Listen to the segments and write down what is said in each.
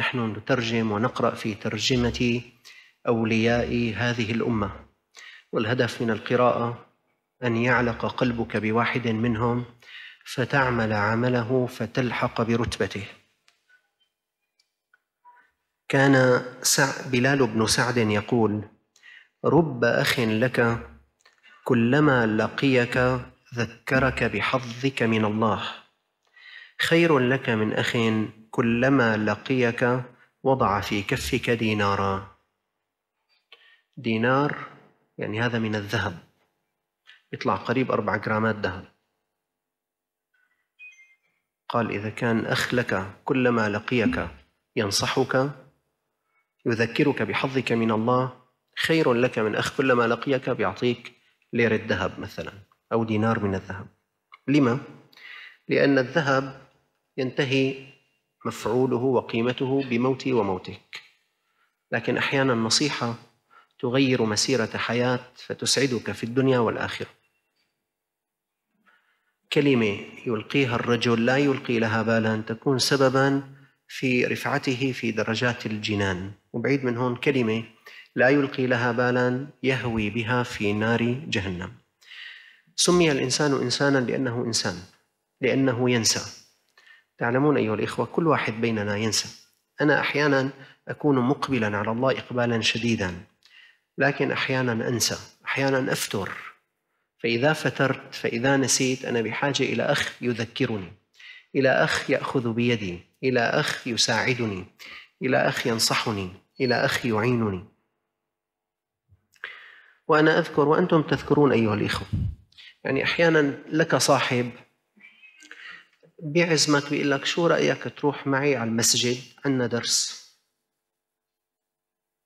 نحن نترجم ونقرأ في ترجمة أولياء هذه الأمة والهدف من القراءة أن يعلق قلبك بواحد منهم فتعمل عمله فتلحق برتبته كان بلال بن سعد يقول رب أخ لك كلما لقيك ذكرك بحظك من الله خير لك من اخ كلما لقيك وضع في كفك دينارا دينار يعني هذا من الذهب يطلع قريب أربع جرامات ذهب قال إذا كان أخ لك كلما لقيك ينصحك يذكرك بحظك من الله خير لك من أخ كلما لقيك بيعطيك ليرة ذهب مثلا أو دينار من الذهب لما؟ لأن الذهب ينتهي مفعوله وقيمته بموتي وموتك لكن احيانا النصيحه تغير مسيره حياه فتسعدك في الدنيا والاخره كلمه يلقيها الرجل لا يلقي لها بالا تكون سببا في رفعته في درجات الجنان وبعيد من هون كلمه لا يلقي لها بالا يهوي بها في نار جهنم سمي الانسان انسانا لانه انسان لانه ينسى تعلمون أيها الإخوة كل واحد بيننا ينسى أنا أحيانا أكون مقبلا على الله إقبالا شديدا لكن أحيانا أنسى أحيانا أفتر فإذا فترت فإذا نسيت أنا بحاجة إلى أخ يذكرني إلى أخ يأخذ بيدي إلى أخ يساعدني إلى أخ ينصحني إلى أخ يعينني وأنا أذكر وأنتم تذكرون أيها الإخوة يعني أحيانا لك صاحب بيعزمك بيقول لك شو رأيك تروح معي على المسجد عندنا درس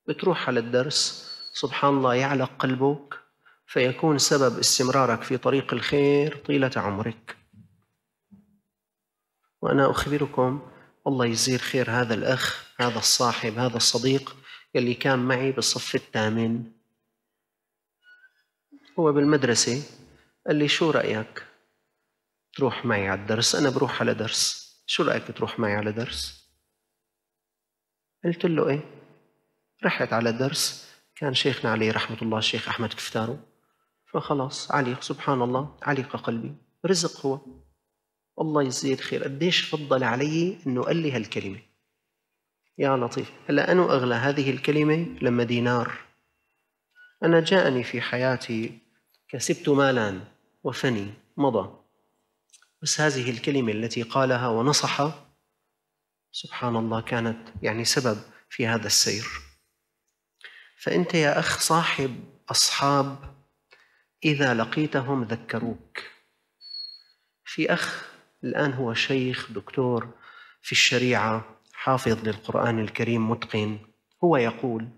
بتروح على الدرس سبحان الله يعلق قلبك فيكون سبب استمرارك في طريق الخير طيلة عمرك وأنا أخبركم الله يزير خير هذا الأخ هذا الصاحب هذا الصديق اللي كان معي بالصف الثامن هو بالمدرسة قال لي شو رأيك تروح معي على الدرس أنا بروح على درس شو رأيك تروح معي على درس قلت له إيه رحت على درس كان شيخنا عليه رحمة الله الشيخ أحمد كفتارو فخلاص علي سبحان الله عليق قلبي رزق هو الله يجزيه الخير قديش فضل علي أنه قال لي هالكلمة يا لطيف هلا أنو أغلى هذه الكلمة لما دينار أنا جاءني في حياتي كسبت مالا وفني مضى بس هذه الكلمة التي قالها ونصح سبحان الله كانت يعني سبب في هذا السير فأنت يا أخ صاحب أصحاب إذا لقيتهم ذكروك في أخ الآن هو شيخ دكتور في الشريعة حافظ للقرآن الكريم متقن هو يقول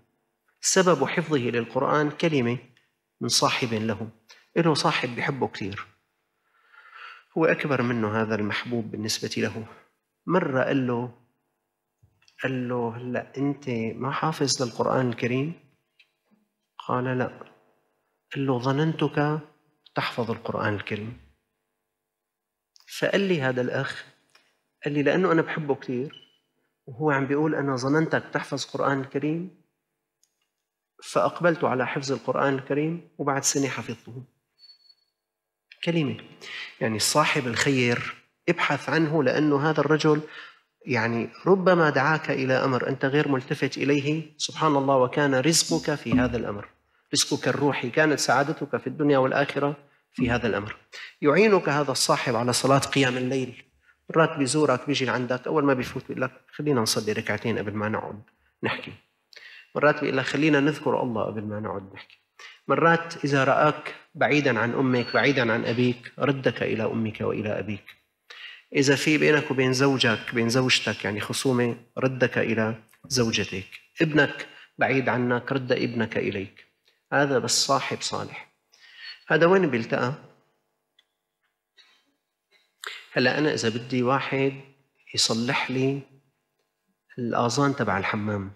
سبب حفظه للقرآن كلمة من صاحب له له صاحب بحبه كثير هو أكبر منه هذا المحبوب بالنسبة له مرة قال له قال له هلا أنت ما حافظ للقرآن الكريم قال لا قال له ظننتك تحفظ القرآن الكريم فقال لي هذا الأخ قال لي لأنه أنا بحبه كثير وهو عم بيقول أنا ظننتك تحفظ القرآن الكريم فأقبلت على حفظ القرآن الكريم وبعد سنة حفظته كلمة يعني صاحب الخير ابحث عنه لأنه هذا الرجل يعني ربما دعاك إلى أمر أنت غير ملتفت إليه سبحان الله وكان رزقك في هذا الأمر رزقك الروحي كانت سعادتك في الدنيا والآخرة في هذا الأمر يعينك هذا الصاحب على صلاة قيام الليل مرات بيزورك بيجي لعندك أول ما بيفوت بيقول لك خلينا نصلي ركعتين قبل ما نقعد نحكي مرات بيقول لك خلينا نذكر الله قبل ما نقعد نحكي مرات إذا رآك بعيدا عن أمك بعيدا عن أبيك ردك إلى أمك وإلى أبيك إذا في بينك وبين زوجك بين زوجتك يعني خصومة ردك إلى زوجتك ابنك بعيد عنك رد ابنك إليك هذا بس صاحب صالح هذا وين بيلتقى هلا أنا إذا بدي واحد يصلح لي الآذان تبع الحمام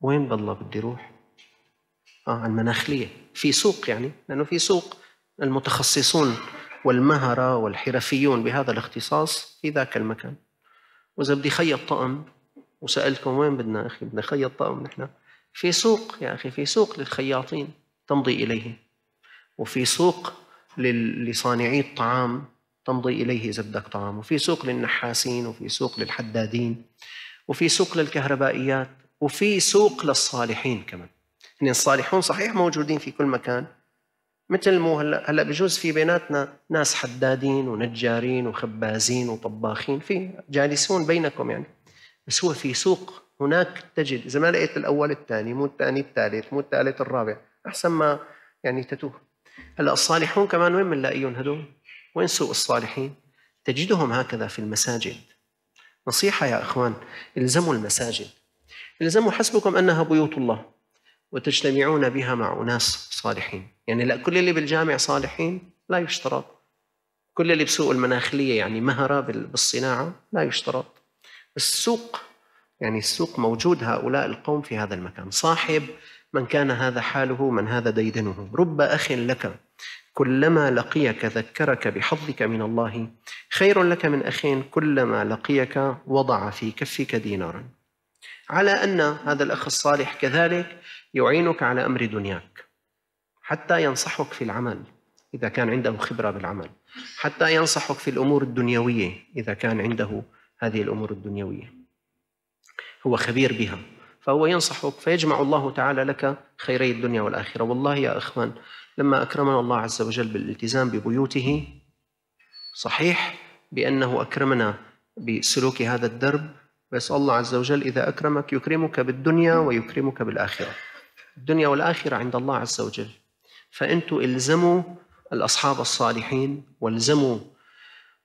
وين بالله بدي روح آه المناخلية في سوق يعني لأنه في سوق المتخصصون والمهرة والحرفيون بهذا الاختصاص في ذاك المكان وإذا بدي خيط طقم وسألتكم وين بدنا أخي بدنا خيط طقم نحن في سوق يا أخي في سوق للخياطين تمضي إليه وفي سوق لصانعي الطعام تمضي إليه إذا بدك طعام وفي سوق للنحاسين وفي سوق للحدادين وفي سوق للكهربائيات وفي سوق للصالحين كمان يعني الصالحون صحيح موجودين في كل مكان مثل مو هلا هلا بجوز في بيناتنا ناس حدادين ونجارين وخبازين وطباخين في جالسون بينكم يعني بس هو في سوق هناك تجد اذا ما لقيت الاول الثاني مو الثاني الثالث مو الثالث الرابع احسن ما يعني تتوه هلا الصالحون كمان وين بنلاقيهم هدول؟ وين سوق الصالحين؟ تجدهم هكذا في المساجد نصيحة يا إخوان الزموا المساجد الزموا حسبكم أنها بيوت الله وتجتمعون بها مع أناس صالحين يعني لا كل اللي بالجامع صالحين لا يشترط كل اللي بسوق المناخلية يعني مهرة بالصناعة لا يشترط السوق يعني السوق موجود هؤلاء القوم في هذا المكان صاحب من كان هذا حاله من هذا ديدنه رب أخ لك كلما لقيك ذكرك بحظك من الله خير لك من أخ كلما لقيك وضع في كفك دينارا على أن هذا الأخ الصالح كذلك يعينك على أمر دنياك حتى ينصحك في العمل إذا كان عنده خبرة بالعمل حتى ينصحك في الأمور الدنيوية إذا كان عنده هذه الأمور الدنيوية هو خبير بها فهو ينصحك فيجمع الله تعالى لك خيري الدنيا والآخرة والله يا أخوان لما أكرمنا الله عز وجل بالالتزام ببيوته صحيح بأنه أكرمنا بسلوك هذا الدرب ويسأل الله عز وجل إذا أكرمك يكرمك بالدنيا ويكرمك بالآخرة الدنيا والآخرة عند الله عز وجل فأنتوا إلزموا الأصحاب الصالحين والزموا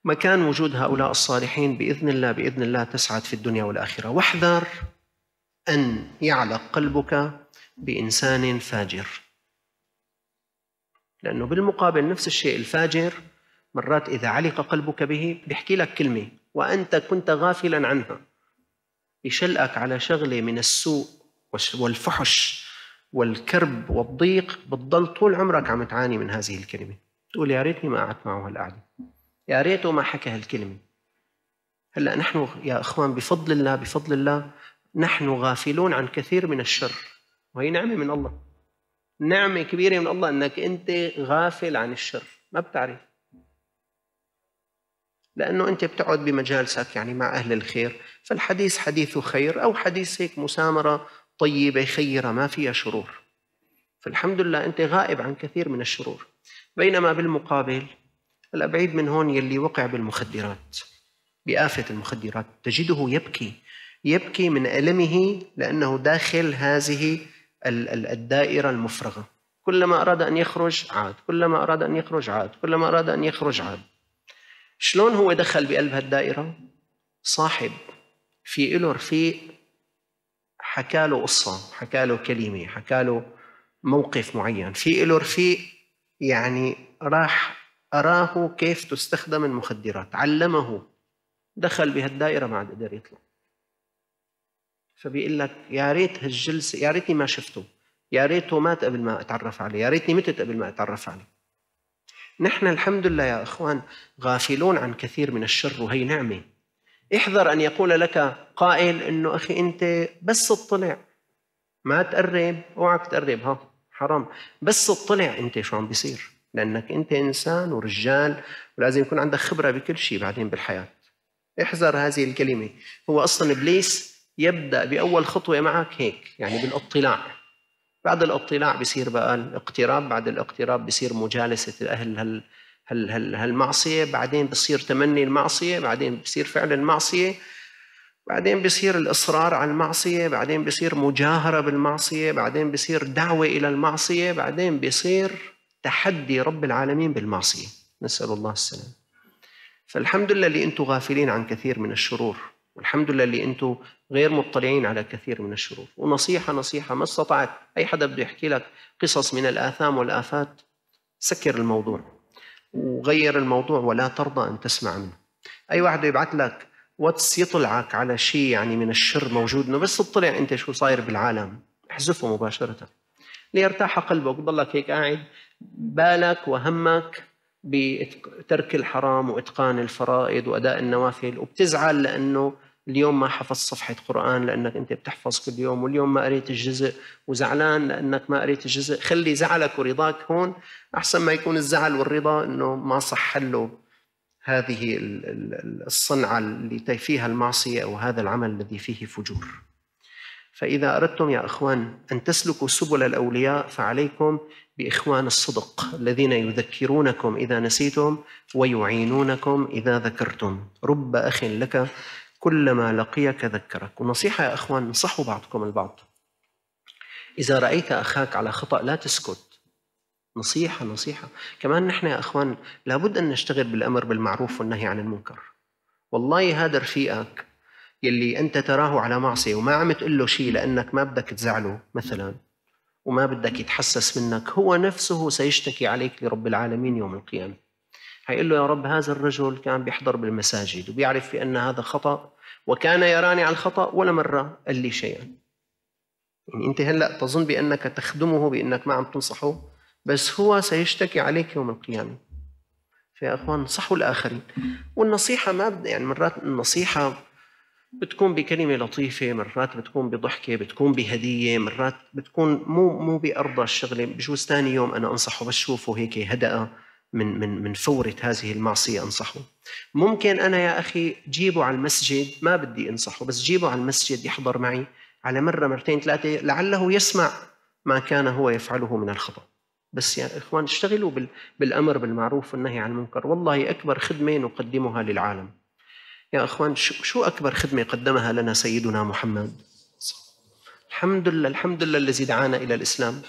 مكان وجود هؤلاء الصالحين بإذن الله بإذن الله تسعد في الدنيا والآخرة واحذر أن يعلق قلبك بإنسان فاجر لأنه بالمقابل نفس الشيء الفاجر مرات إذا علق قلبك به بيحكي لك كلمة وأنت كنت غافلا عنها يشلقك على شغله من السوء والفحش والكرب والضيق بتضل طول عمرك عم تعاني من هذه الكلمه تقول يا ريتني ما قعدت معه هالقعده يا ريته ما حكى هالكلمه هلا نحن يا اخوان بفضل الله بفضل الله نحن غافلون عن كثير من الشر وهي نعمه من الله نعمه كبيره من الله انك انت غافل عن الشر ما بتعرف لأنه أنت بتقعد بمجالسك يعني مع أهل الخير فالحديث حديث خير أو حديث هيك مسامرة طيبة خيرة ما فيها شرور فالحمد لله أنت غائب عن كثير من الشرور بينما بالمقابل هلا بعيد من هون يلي وقع بالمخدرات بآفة المخدرات تجده يبكي يبكي من ألمه لأنه داخل هذه الدائرة المفرغة كلما أراد أن يخرج عاد كلما أراد أن يخرج عاد كلما أراد أن يخرج عاد شلون هو دخل بقلب هالدائرة؟ صاحب في له رفيق حكى له قصة حكى له كلمة حكى له موقف معين في له رفيق يعني راح أراه كيف تستخدم المخدرات علمه دخل بهالدائرة ما عاد قدر يطلع فبيقول لك يا ريت هالجلسة يا ريتني ما شفته يا ريته مات قبل ما أتعرف عليه يا ريتني متت قبل ما أتعرف عليه نحن الحمد لله يا اخوان غافلون عن كثير من الشر وهي نعمه احذر ان يقول لك قائل انه اخي انت بس اطلع ما تقرب اوعك تقرب ها حرام بس اطلع انت شو عم بيصير لانك انت انسان ورجال ولازم يكون عندك خبره بكل شيء بعدين بالحياه احذر هذه الكلمه هو اصلا ابليس يبدا باول خطوه معك هيك يعني بالاطلاع بعد الاطلاع بصير بقى الاقتراب بعد الاقتراب بصير مجالسه اهل هال هال هال هالمعصيه بعدين بصير تمني المعصيه بعدين بصير فعل المعصيه بعدين بصير الاصرار على المعصيه بعدين بصير مجاهره بالمعصيه بعدين بصير دعوه الى المعصيه بعدين بصير تحدي رب العالمين بالمعصيه نسال الله السلامه فالحمد لله اللي انتم غافلين عن كثير من الشرور والحمد لله اللي انتم غير مطلعين على كثير من الشرور ونصيحة نصيحة ما استطعت أي حدا بده يحكي لك قصص من الآثام والآفات سكر الموضوع وغير الموضوع ولا ترضى أن تسمع منه أي واحد يبعث لك واتس يطلعك على شيء يعني من الشر موجود انه بس تطلع انت شو صاير بالعالم احذفه مباشره ليرتاح قلبك ضلك هيك قاعد بالك وهمك بترك الحرام واتقان الفرائض واداء النوافل وبتزعل لانه اليوم ما حفظت صفحه قران لانك انت بتحفظ كل يوم واليوم ما قريت الجزء وزعلان لانك ما قريت الجزء خلي زعلك ورضاك هون احسن ما يكون الزعل والرضا انه ما صح له هذه الصنعه اللي فيها المعصيه او هذا العمل الذي فيه فجور فإذا أردتم يا إخوان أن تسلكوا سبل الأولياء فعليكم بإخوان الصدق الذين يذكرونكم إذا نسيتم ويعينونكم إذا ذكرتم رب أخ لك كلما لقيك ذكرك ونصيحة يا أخوان انصحوا بعضكم البعض إذا رأيت أخاك على خطأ لا تسكت نصيحة نصيحة كمان نحن يا أخوان لابد أن نشتغل بالأمر بالمعروف والنهي عن المنكر والله هذا رفيقك يلي أنت تراه على معصية وما عم تقول له شيء لأنك ما بدك تزعله مثلا وما بدك يتحسس منك هو نفسه سيشتكي عليك لرب العالمين يوم القيامة هيقول له يا رب هذا الرجل كان بيحضر بالمساجد وبيعرف بأن هذا خطأ وكان يراني على الخطأ ولا مرة قال لي شيئا يعني أنت هلأ تظن بأنك تخدمه بأنك ما عم تنصحه بس هو سيشتكي عليك يوم القيامة فيا أخوان نصحوا الآخرين والنصيحة ما بد... يعني مرات النصيحة بتكون بكلمه لطيفه مرات بتكون بضحكه بتكون بهديه مرات بتكون مو مو بارضى الشغله بجوز ثاني يوم انا انصحه بس شوفه هيك هدأ من من من فوره هذه المعصيه انصحه ممكن انا يا اخي جيبه على المسجد ما بدي انصحه بس جيبه على المسجد يحضر معي على مره مرتين ثلاثه لعله يسمع ما كان هو يفعله من الخطا بس يا اخوان اشتغلوا بالامر بالمعروف والنهي عن المنكر والله اكبر خدمه نقدمها للعالم يا اخوان شو اكبر خدمه قدمها لنا سيدنا محمد الحمد لله الحمد لله الذي دعانا الى الاسلام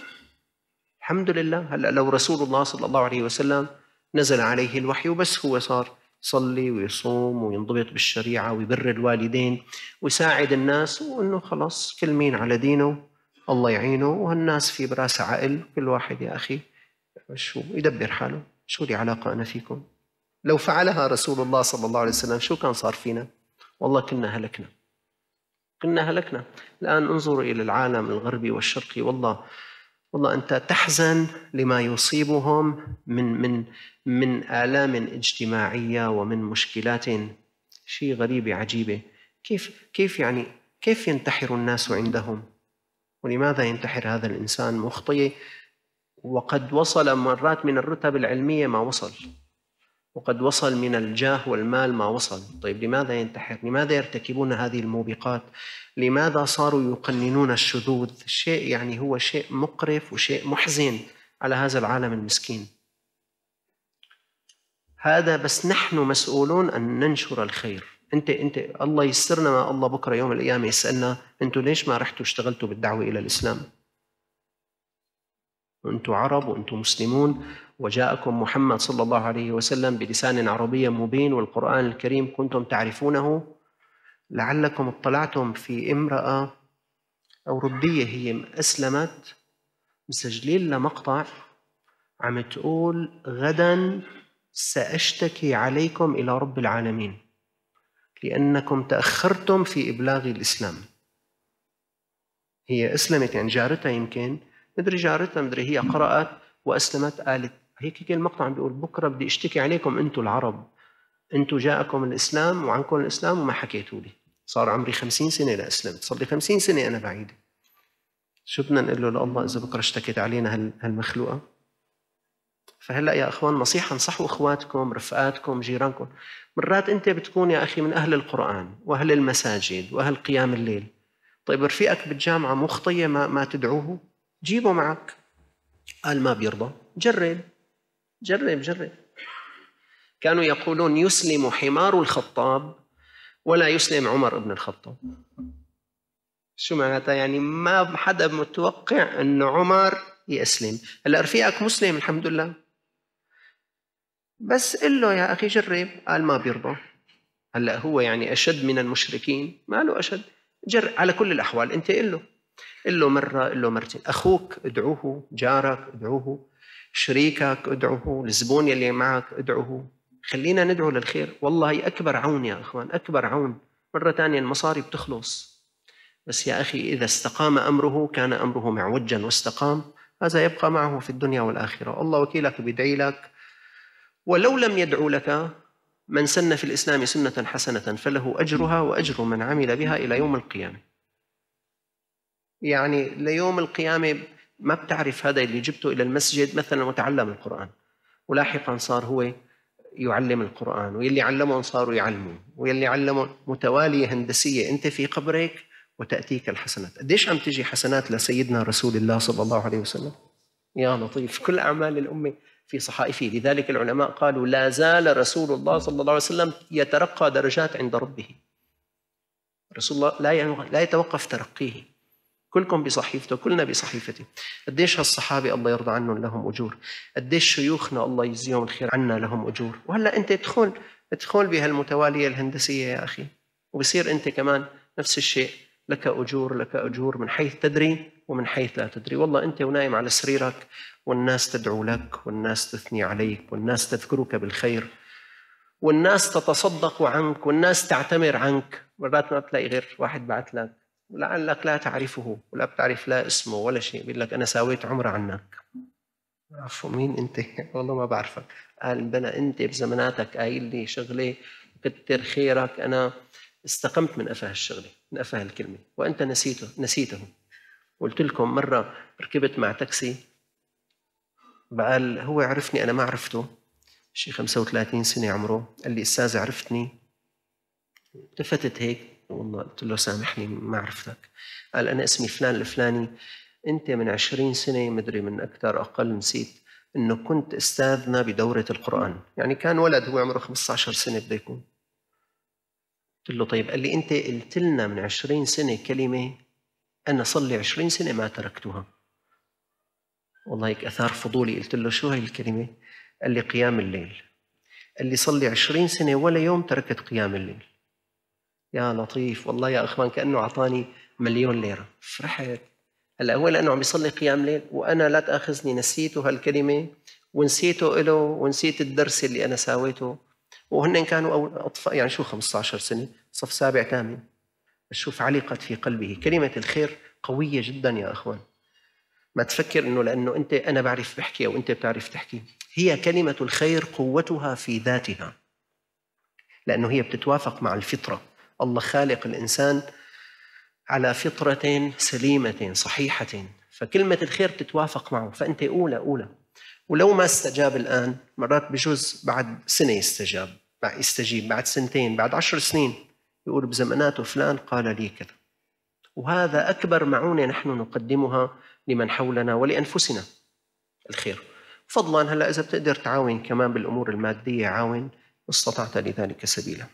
الحمد لله هلا لو رسول الله صلى الله عليه وسلم نزل عليه الوحي وبس هو صار يصلي ويصوم وينضبط بالشريعه ويبر الوالدين ويساعد الناس وانه خلص كل مين على دينه الله يعينه وهالناس في براسها عقل كل واحد يا اخي شو يدبر حاله شو لي علاقه انا فيكم لو فعلها رسول الله صلى الله عليه وسلم شو كان صار فينا؟ والله كنا هلكنا كنا هلكنا الآن انظروا إلى العالم الغربي والشرقي والله والله أنت تحزن لما يصيبهم من من من آلام اجتماعية ومن مشكلات شيء غريبة عجيبة كيف كيف يعني كيف ينتحر الناس عندهم ولماذا ينتحر هذا الإنسان مخطئ وقد وصل مرات من الرتب العلمية ما وصل وقد وصل من الجاه والمال ما وصل طيب لماذا ينتحر لماذا يرتكبون هذه الموبقات لماذا صاروا يقننون الشذوذ شيء يعني هو شيء مقرف وشيء محزن على هذا العالم المسكين هذا بس نحن مسؤولون ان ننشر الخير انت انت الله يسرنا ما الله بكره يوم القيامه يسالنا انتوا ليش ما رحتوا اشتغلتوا بالدعوه الى الاسلام أنتم عرب وأنتم مسلمون وجاءكم محمد صلى الله عليه وسلم بلسان عربي مبين والقرآن الكريم كنتم تعرفونه لعلكم اطلعتم في امرأة أوروبية هي أسلمت مسجلين لها مقطع عم تقول غدا سأشتكي عليكم إلى رب العالمين لأنكم تأخرتم في إبلاغ الإسلام هي أسلمت يعني جارتها يمكن مدري جارتها مدري هي قرأت وأسلمت قالت هيك هيك المقطع عم بيقول بكره بدي اشتكي عليكم انتم العرب انتم جاءكم الاسلام وعنكم الاسلام وما حكيتوا لي صار عمري خمسين سنه لاسلمت صار لي 50 سنه انا بعيد شو بدنا نقول له لله اذا بكره اشتكت علينا هالمخلوقه فهلا يا اخوان نصيحه انصحوا اخواتكم رفقاتكم جيرانكم مرات انت بتكون يا اخي من اهل القران واهل المساجد واهل قيام الليل طيب رفيقك بالجامعه مخطيه ما ما تدعوه جيبه معك قال ما بيرضى جرب جرب جرب كانوا يقولون يسلم حمار الخطاب ولا يسلم عمر بن الخطاب شو معناتها يعني ما حدا متوقع انه عمر يسلم هلا رفيقك مسلم الحمد لله بس قل له يا اخي جرب قال ما بيرضى هلا هو يعني اشد من المشركين ما له اشد جر على كل الاحوال انت قل له قل له مره قل له مرتين اخوك ادعوه جارك ادعوه شريكك ادعوه الزبون اللي معك ادعوه خلينا ندعو للخير والله أكبر عون يا أخوان أكبر عون مرة ثانية المصاري بتخلص بس يا أخي إذا استقام أمره كان أمره معوجا واستقام هذا يبقى معه في الدنيا والآخرة الله وكيلك بيدعي لك ولو لم يدعو لك من سن في الإسلام سنة حسنة فله أجرها وأجر من عمل بها إلى يوم القيامة يعني ليوم القيامة ما بتعرف هذا اللي جبته إلى المسجد مثلا وتعلم القرآن ولاحقا صار هو يعلم القرآن واللي علمهم صاروا يعلموا واللي علمهم متوالية هندسية أنت في قبرك وتأتيك الحسنات قديش عم تجي حسنات لسيدنا رسول الله صلى الله عليه وسلم يا لطيف كل أعمال الأمة في صحائفه لذلك العلماء قالوا لا زال رسول الله صلى الله عليه وسلم يترقى درجات عند ربه رسول الله لا لا يتوقف ترقيه كلكم بصحيفته كلنا بصحيفته قديش هالصحابة الله يرضى عنهم لهم أجور قديش شيوخنا الله يجزيهم الخير عنا لهم أجور وهلأ أنت ادخل ادخل بهالمتوالية الهندسية يا أخي وبصير أنت كمان نفس الشيء لك أجور لك أجور من حيث تدري ومن حيث لا تدري والله أنت ونايم على سريرك والناس تدعو لك والناس تثني عليك والناس تذكرك بالخير والناس تتصدق عنك والناس تعتمر عنك مرات ما بتلاقي غير واحد بعت لك لعلك لا تعرفه ولا بتعرف لا اسمه ولا شيء بيقول لك أنا ساويت عمرة عنك عفوا مين أنت والله ما بعرفك قال بلا أنت بزماناتك قايل لي شغلة كتر خيرك أنا استقمت من أفه الشغلة من أفه الكلمة وأنت نسيته نسيته قلت لكم مرة ركبت مع تاكسي قال هو عرفني أنا ما عرفته شي 35 سنة عمره قال لي أستاذ عرفتني التفتت هيك والله قلت له سامحني ما عرفتك قال أنا اسمي فلان الفلاني أنت من عشرين سنة مدري من أكثر أقل نسيت أنه كنت أستاذنا بدورة القرآن يعني كان ولد هو عمره 15 سنة بده يكون قلت له طيب قال لي أنت قلت لنا من عشرين سنة كلمة أنا صلي عشرين سنة ما تركتها والله هيك أثار فضولي قلت له شو هي الكلمة قال لي قيام الليل قال لي صلي عشرين سنة ولا يوم تركت قيام الليل يا لطيف والله يا اخوان كانه اعطاني مليون ليره فرحت هلا هو لانه عم يصلي قيام ليل وانا لا تاخذني نسيته هالكلمه ونسيته له ونسيت الدرس اللي انا ساويته وهن كانوا اطفال يعني شو 15 سنه صف سابع ثامن بس شوف علقت في قلبه كلمه الخير قويه جدا يا اخوان ما تفكر انه لانه انت انا بعرف بحكي او انت بتعرف تحكي هي كلمه الخير قوتها في ذاتها لانه هي بتتوافق مع الفطره الله خالق الإنسان على فطرة سليمة صحيحة فكلمة الخير تتوافق معه فأنت أولى أولى ولو ما استجاب الآن مرات بجوز بعد سنة يستجاب بعد يستجيب بعد سنتين بعد عشر سنين يقول بزماناته فلان قال لي كذا وهذا أكبر معونة نحن نقدمها لمن حولنا ولأنفسنا الخير فضلا هلا إذا بتقدر تعاون كمان بالأمور المادية عاون استطعت لذلك سبيلا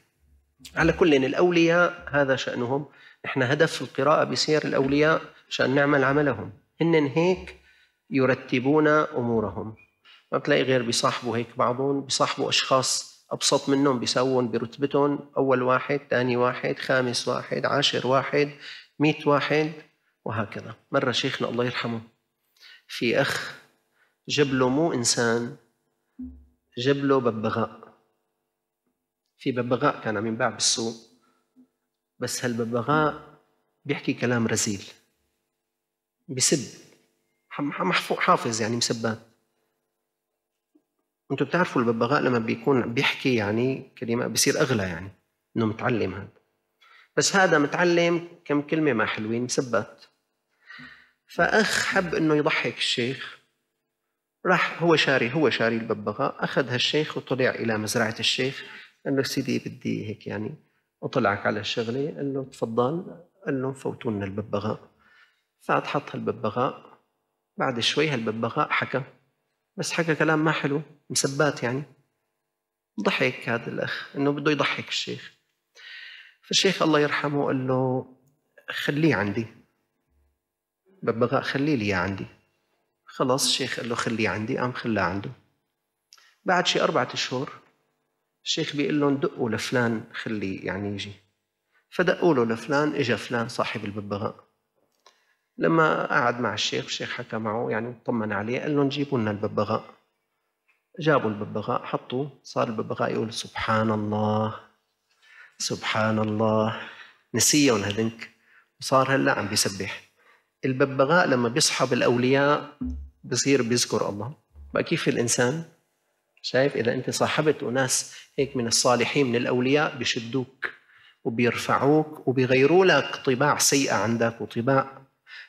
على كل إن الأولياء هذا شأنهم إحنا هدف القراءة بسير الأولياء شأن نعمل عملهم إن هيك يرتبون أمورهم ما بتلاقي غير بيصاحبوا هيك بعضهم بيصاحبوا أشخاص أبسط منهم بيسوون برتبتهم أول واحد ثاني واحد خامس واحد عاشر واحد مئة واحد وهكذا مرة شيخنا الله يرحمه في أخ جاب له مو إنسان جاب له ببغاء في ببغاء كان عم ينباع بالسوق بس هالببغاء بيحكي كلام رزيل بسب محفوظ حافظ يعني مسبات انتم بتعرفوا الببغاء لما بيكون بيحكي يعني كلمه بصير اغلى يعني انه متعلم هذا بس هذا متعلم كم كلمه ما حلوين مسبات فاخ حب انه يضحك الشيخ راح هو شاري هو شاري الببغاء اخذ هالشيخ وطلع الى مزرعه الشيخ قال له سيدي بدي هيك يعني اطلعك على الشغله قال له تفضل قال له فوتوا لنا الببغاء فقعد حط هالببغاء بعد شوي هالببغاء حكى بس حكى كلام ما حلو مسبات يعني ضحك هذا الاخ انه بده يضحك الشيخ فالشيخ الله يرحمه قال له خليه عندي ببغاء خليه لي عندي خلاص الشيخ قال له خليه عندي قام خلاه عنده بعد شي أربعة أشهر الشيخ بيقول لهم دقوا لفلان خليه يعني يجي فدقوا له لفلان اجى فلان صاحب الببغاء لما قعد مع الشيخ الشيخ حكى معه يعني طمن عليه قال لهم جيبوا لنا الببغاء جابوا الببغاء حطوه صار الببغاء يقول سبحان الله سبحان الله نسيهم هذنك وصار هلا عم بيسبح الببغاء لما بيصحب الاولياء بصير بيذكر الله بقى كيف الانسان شايف اذا انت صاحبت اناس هيك من الصالحين من الاولياء بشدوك وبيرفعوك وبيغيروا لك طباع سيئه عندك وطباع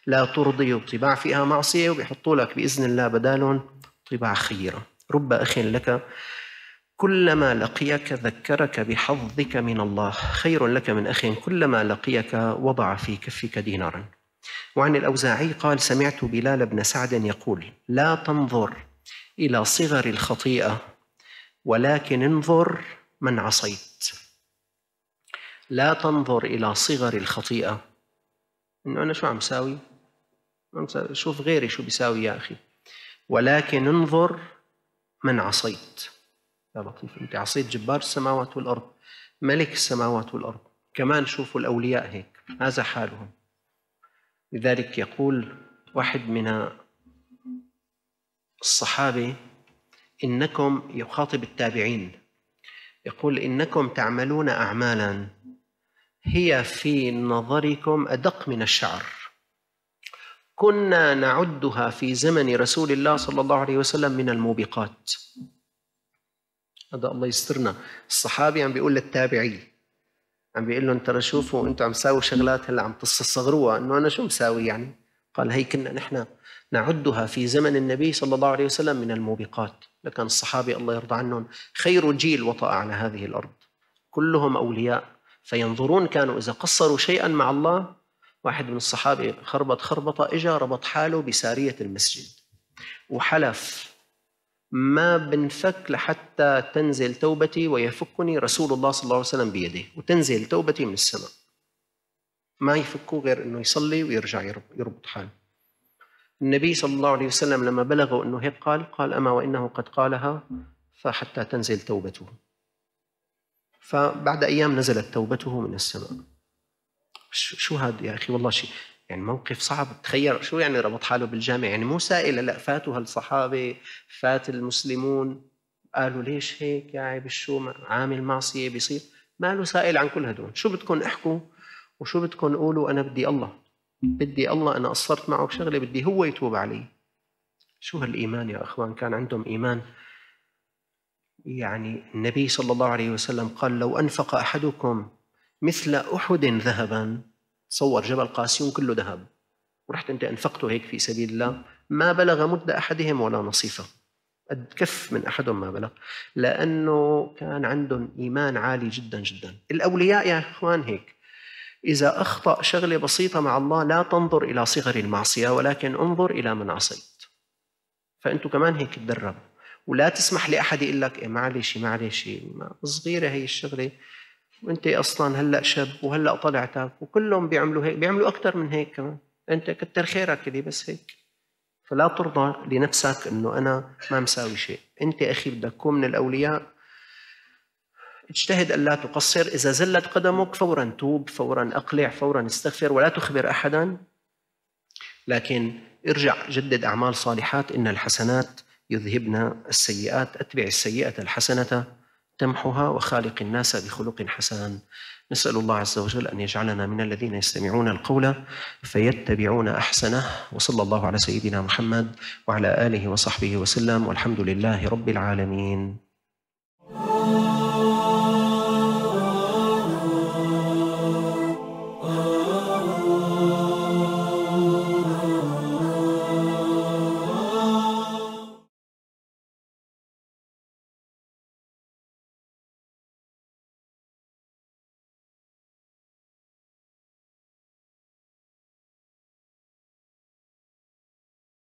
لا ترضي وطباع فيها معصيه وبيحطوا لك باذن الله بدالهم طباع خيره رب اخ لك كلما لقيك ذكرك بحظك من الله خير لك من اخ كلما لقيك وضع في كفك دينارا وعن الاوزاعي قال سمعت بلال بن سعد يقول لا تنظر الى صغر الخطيئه ولكن انظر من عصيت لا تنظر الى صغر الخطيئه انه انا شو عم ساوي شوف غيري شو بيساوي يا اخي ولكن انظر من عصيت يا لطيف انت عصيت جبار السماوات والارض ملك السماوات والارض كمان شوفوا الاولياء هيك هذا حالهم لذلك يقول واحد من الصحابة إنكم يخاطب التابعين يقول إنكم تعملون أعمالا هي في نظركم أدق من الشعر كنا نعدها في زمن رسول الله صلى الله عليه وسلم من الموبقات هذا الله يسترنا الصحابي عم بيقول للتابعي عم بيقول لهم ترى شوفوا انتم عم تساووا شغلات هلا عم تستصغروها انه انا شو مساوي يعني قال هي كنا نحن نعدها في زمن النبي صلى الله عليه وسلم من الموبقات لكان الصحابة الله يرضى عنهم خير جيل وطأ على هذه الأرض كلهم أولياء فينظرون كانوا إذا قصروا شيئا مع الله واحد من الصحابة خربط خربطة إجا ربط حاله بسارية المسجد وحلف ما بنفك لحتى تنزل توبتي ويفكني رسول الله صلى الله عليه وسلم بيده وتنزل توبتي من السماء ما يفكه غير انه يصلي ويرجع يربط حاله النبي صلى الله عليه وسلم لما بلغوا أنه هيك قال قال أما وإنه قد قالها فحتى تنزل توبته فبعد أيام نزلت توبته من السماء شو هذا يا أخي والله شيء يعني موقف صعب تخيل شو يعني ربط حاله بالجامع يعني مو سائل لا فاتوا هالصحابه فات المسلمون قالوا ليش هيك يا عيب عامل معصية بيصير ما له سائل عن كل هدول شو بدكم احكوا وشو بدكم قولوا أنا بدي الله بدي الله أنا قصرت معه بشغلة بدي هو يتوب علي شو هالإيمان يا أخوان كان عندهم إيمان يعني النبي صلى الله عليه وسلم قال لو أنفق أحدكم مثل أحد ذهبا تصور جبل قاسيون كله ذهب ورحت أنت أنفقته هيك في سبيل الله ما بلغ مد أحدهم ولا نصيفه قد كف من أحدهم ما بلغ لأنه كان عندهم إيمان عالي جدا جدا الأولياء يا إخوان هيك إذا أخطأ شغلة بسيطة مع الله لا تنظر إلى صغر المعصية ولكن انظر إلى من عصيت فأنتوا كمان هيك تدربوا ولا تسمح لأحد يقول لك إيه معلش معلش صغيرة هي الشغلة وأنت أصلا هلأ شاب وهلأ طلعتك وكلهم بيعملوا هيك بيعملوا أكثر من هيك كمان أنت كتر خيرك اللي بس هيك فلا ترضى لنفسك أنه أنا ما مساوي شيء أنت أخي بدك تكون من الأولياء اجتهد ألا تقصر إذا زلت قدمك فورا توب فورا أقلع فورا استغفر ولا تخبر أحدا لكن ارجع جدد أعمال صالحات إن الحسنات يذهبن السيئات أتبع السيئة الحسنة تمحها وخالق الناس بخلق حسن نسأل الله عز وجل أن يجعلنا من الذين يستمعون القول فيتبعون أحسنه وصلى الله على سيدنا محمد وعلى آله وصحبه وسلم والحمد لله رب العالمين